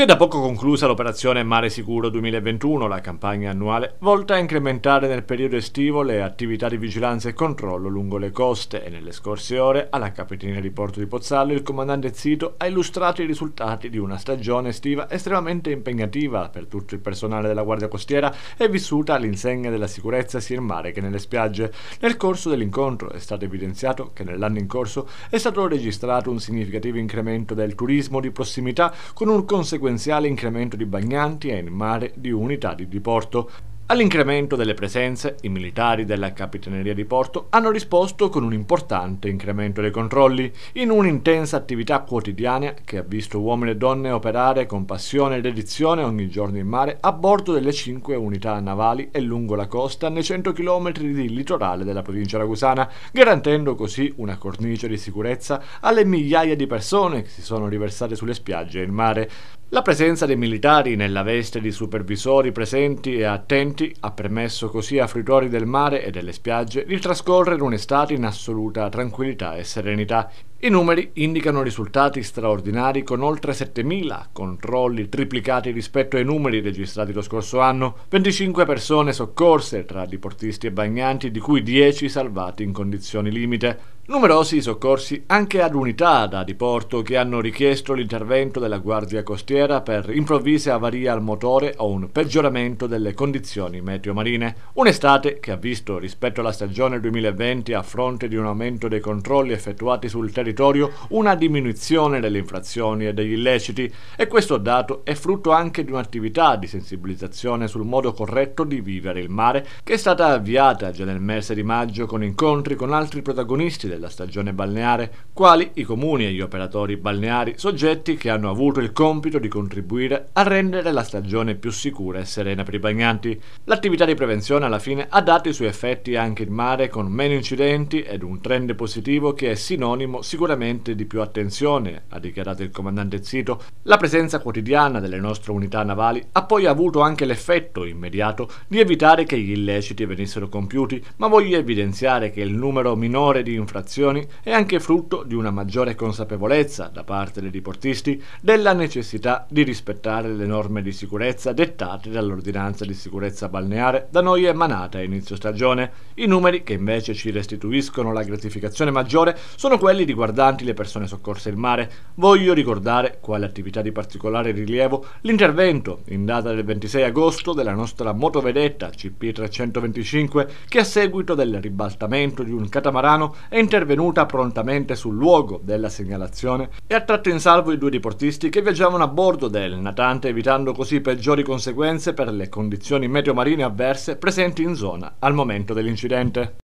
Si è da poco conclusa l'operazione Mare Sicuro 2021, la campagna annuale volta a incrementare nel periodo estivo le attività di vigilanza e controllo lungo le coste e nelle scorse ore alla capitina di Porto di Pozzallo il comandante Zito ha illustrato i risultati di una stagione estiva estremamente impegnativa per tutto il personale della Guardia Costiera e vissuta all'insegna della sicurezza sia in mare che nelle spiagge. Nel corso dell'incontro è stato evidenziato che nell'anno in corso è stato registrato un significativo incremento del turismo di prossimità con un conseguente sequenziale incremento di bagnanti e in mare di unità di diporto. All'incremento delle presenze, i militari della Capitaneria di Porto hanno risposto con un importante incremento dei controlli, in un'intensa attività quotidiana che ha visto uomini e donne operare con passione ed edizione ogni giorno in mare a bordo delle cinque unità navali e lungo la costa nei 100 km di litorale della provincia ragusana, garantendo così una cornice di sicurezza alle migliaia di persone che si sono riversate sulle spiagge e in mare. La presenza dei militari nella veste di supervisori presenti e attenti ha permesso così a fruitori del mare e delle spiagge di trascorrere un'estate in assoluta tranquillità e serenità. I numeri indicano risultati straordinari con oltre 7.000 controlli triplicati rispetto ai numeri registrati lo scorso anno, 25 persone soccorse tra diportisti e bagnanti di cui 10 salvati in condizioni limite. Numerosi i soccorsi anche ad unità da diporto che hanno richiesto l'intervento della Guardia Costiera per improvvise avarie al motore o un peggioramento delle condizioni meteo-marine. Un'estate che ha visto rispetto alla stagione 2020 a fronte di un aumento dei controlli effettuati sul territorio una diminuzione delle infrazioni e degli illeciti e questo dato è frutto anche di un'attività di sensibilizzazione sul modo corretto di vivere il mare che è stata avviata già nel mese di maggio con incontri con altri protagonisti del della stagione balneare, quali i comuni e gli operatori balneari, soggetti che hanno avuto il compito di contribuire a rendere la stagione più sicura e serena per i bagnanti. L'attività di prevenzione alla fine ha dato i suoi effetti anche in mare con meno incidenti ed un trend positivo che è sinonimo sicuramente di più attenzione, ha dichiarato il comandante Zito. La presenza quotidiana delle nostre unità navali ha poi avuto anche l'effetto immediato di evitare che gli illeciti venissero compiuti, ma voglio evidenziare che il numero minore di infrazioni preparazioni è anche frutto di una maggiore consapevolezza da parte dei riportisti della necessità di rispettare le norme di sicurezza dettate dall'ordinanza di sicurezza balneare da noi emanata a inizio stagione. I numeri che invece ci restituiscono la gratificazione maggiore sono quelli riguardanti le persone soccorse in mare. Voglio ricordare quale attività di particolare rilievo l'intervento in data del 26 agosto della nostra motovedetta CP325 che a seguito del ribaltamento di un catamarano è in intervenuta prontamente sul luogo della segnalazione e ha tratto in salvo i due riportisti che viaggiavano a bordo del natante evitando così peggiori conseguenze per le condizioni meteo-marine avverse presenti in zona al momento dell'incidente.